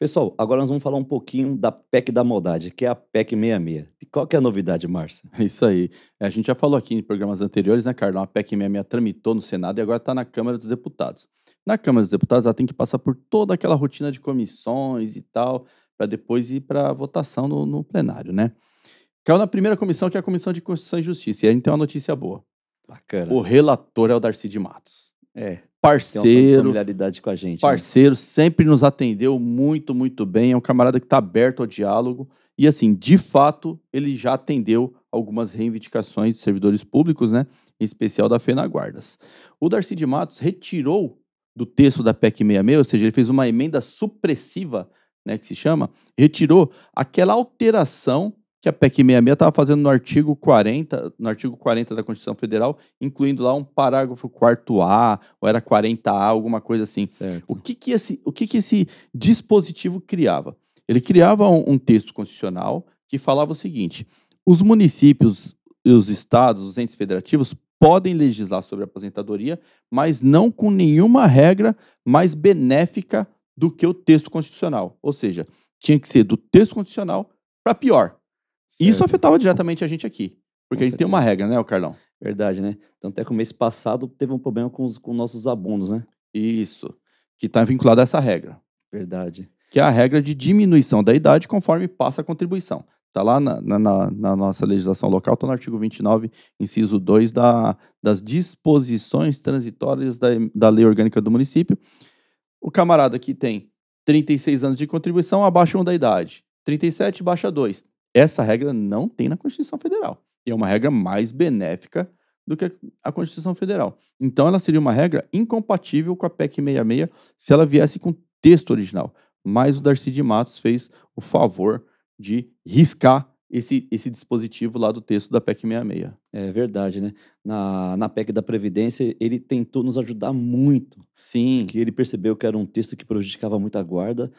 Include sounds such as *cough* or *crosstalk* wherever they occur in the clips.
Pessoal, agora nós vamos falar um pouquinho da PEC da maldade, que é a PEC 66. qual que é a novidade, Márcia? *laughs* Isso aí. É, a gente já falou aqui em programas anteriores, né, Carlão? A PEC 66 tramitou no Senado e agora está na Câmara dos Deputados. Na Câmara dos Deputados, ela tem que passar por toda aquela rotina de comissões e tal, para depois ir para votação no, no, plenário, né? Caiu na primeira comissão, que é a Comissão de Constituição e Justiça. E a gente tem uma notícia boa. Bacana. O relator é o Darcy de Matos. É parceiro. familiaridade com a gente. Né? Parceiro, né? sempre nos atendeu muito, muito bem. É um camarada que está aberto ao diálogo. E assim, de fato, ele já atendeu algumas reivindicações de servidores públicos, né? Em especial da FENAGuardas. O Darcy de Matos retirou do texto da PEC 66, ou seja, ele fez uma emenda supressiva, né, que se chama, retirou aquela alteração que a PEC 66 estava fazendo no artigo 40, no artigo 40 da Constituição Federal, incluindo lá um parágrafo 4 A, ou era 40A, alguma coisa assim. Certo. O que que esse, o que que esse dispositivo criava? Ele criava um, um texto constitucional que falava o seguinte: os municípios e os estados, os entes federativos podem legislar sobre a aposentadoria, mas não com nenhuma regra mais benéfica do que o texto constitucional. Ou seja, tinha que ser do texto constitucional para pior. Certo. Isso afetava diretamente a gente aqui. Porque Com a gente certeza. tem uma regra, né, o Carlão? Verdade, né? Então até que o mês passado teve um problema com os com nossos alunos, né? Isso. Que está vinculado a essa regra. Verdade. Que é a regra de diminuição da idade conforme passa a contribuição. Está lá na, na, na, nossa legislação local, está no artigo 29, inciso 2 da, das disposições transitórias da, da lei orgânica do município. O camarada que tem 36 anos de contribuição abaixa um da idade. 37 baixa 2. Essa regra não tem na Constituição Federal. E é uma regra mais benéfica do que a Constituição Federal. Então, ela seria uma regra incompatível com a PEC 66 se ela viesse com o texto original. Mas o Darcy de Matos fez o favor de riscar esse, esse dispositivo lá do texto da PEC 66. É verdade, né? Na, na PEC da Previdência, ele tentou nos ajudar muito. Sim. Que ele percebeu que era um texto que prejudicava muito a guarda.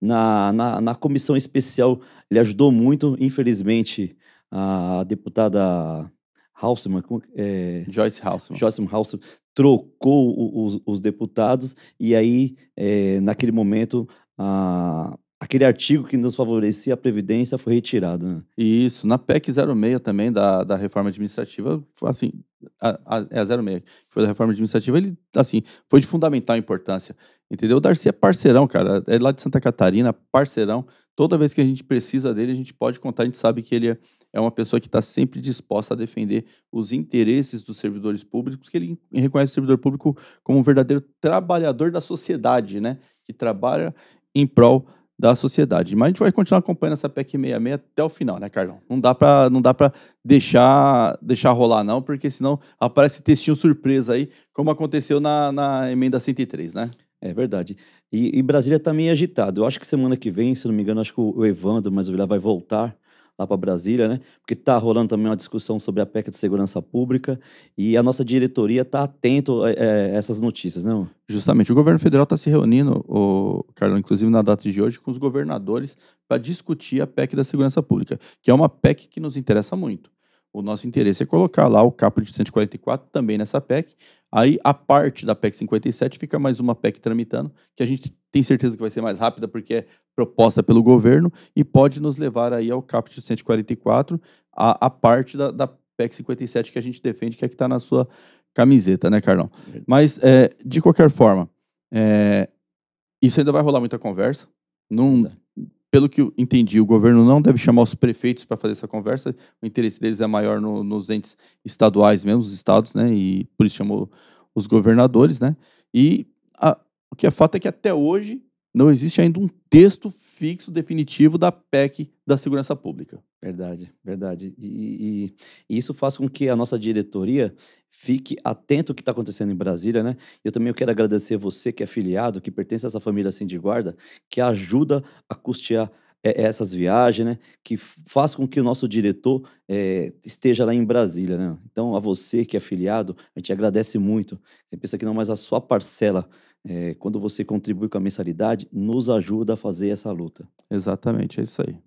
Na, na, na comissão especial, ele ajudou muito. Infelizmente, a deputada Hausmann é, Joyce Hausmann Joyce Hausmann trocou os, os deputados e aí, é, naquele momento, a, aquele artigo que nos favorecia a Previdência foi retirado. Né? Isso, na PEC 06 também, da, da reforma administrativa, assim, a, a, é a 06, que foi da reforma administrativa, ele, assim, foi de fundamental importância, entendeu? O Darcy é parceirão, cara, é lá de Santa Catarina, parceirão, toda vez que a gente precisa dele, a gente pode contar, a gente sabe que ele é, é uma pessoa que está sempre disposta a defender os interesses dos servidores públicos, que ele reconhece o servidor público como um verdadeiro trabalhador da sociedade, né? Que trabalha em prol da sociedade. Mas a gente vai continuar acompanhando essa PEC 66 até o final, né, Carlão? Não dá para não dá para deixar deixar rolar não, porque senão aparece textinho surpresa aí, como aconteceu na, na emenda 103, né? É verdade. E, e Brasília está meio agitado. Eu acho que semana que vem, se não me engano, acho que o Evandro, mas o Vila vai voltar lá para Brasília, né? Porque está rolando também uma discussão sobre a PEC de segurança pública e a nossa diretoria está atento a, a, é, essas notícias, não? Né, Justamente. O governo federal está se reunindo, o Carlos, inclusive na data de hoje, com os governadores para discutir a PEC da segurança pública, que é uma PEC que nos interessa muito. O nosso interesse é colocar lá o caput de 144 também nessa PEC. Aí a parte da PEC 57 fica mais uma PEC tramitando, que a gente tem certeza que vai ser mais rápida porque é proposta pelo governo e pode nos levar aí ao caput de 144, a, a parte da, da PEC 57 que a gente defende, que é que está na sua camiseta, né, Carlão? Mas, é, de qualquer forma, é, isso ainda vai rolar muita conversa. Não, tá pelo que eu entendi, o governo não deve chamar os prefeitos para fazer essa conversa. O interesse deles é maior no, nos entes estaduais mesmo, os estados, né? E por isso chamou os governadores, né? E a, o que é fato é que até hoje não existe ainda um texto fixo definitivo da PEC da segurança pública. Verdade, verdade. E, e, e isso faz com que a nossa diretoria fique atento ao que está acontecendo em Brasília, né? Eu também quero agradecer você que é filiado, que pertence a essa família assim de guarda, que ajuda a custear é, essas viagens, né? Que faz com que o nosso diretor é, esteja lá em Brasília, né? Então, a você que é afiliado, a gente agradece muito. Você pensa que não, mais a sua parcela é, quando você contribui com a mensalidade, nos ajuda a fazer essa luta. Exatamente, é isso aí.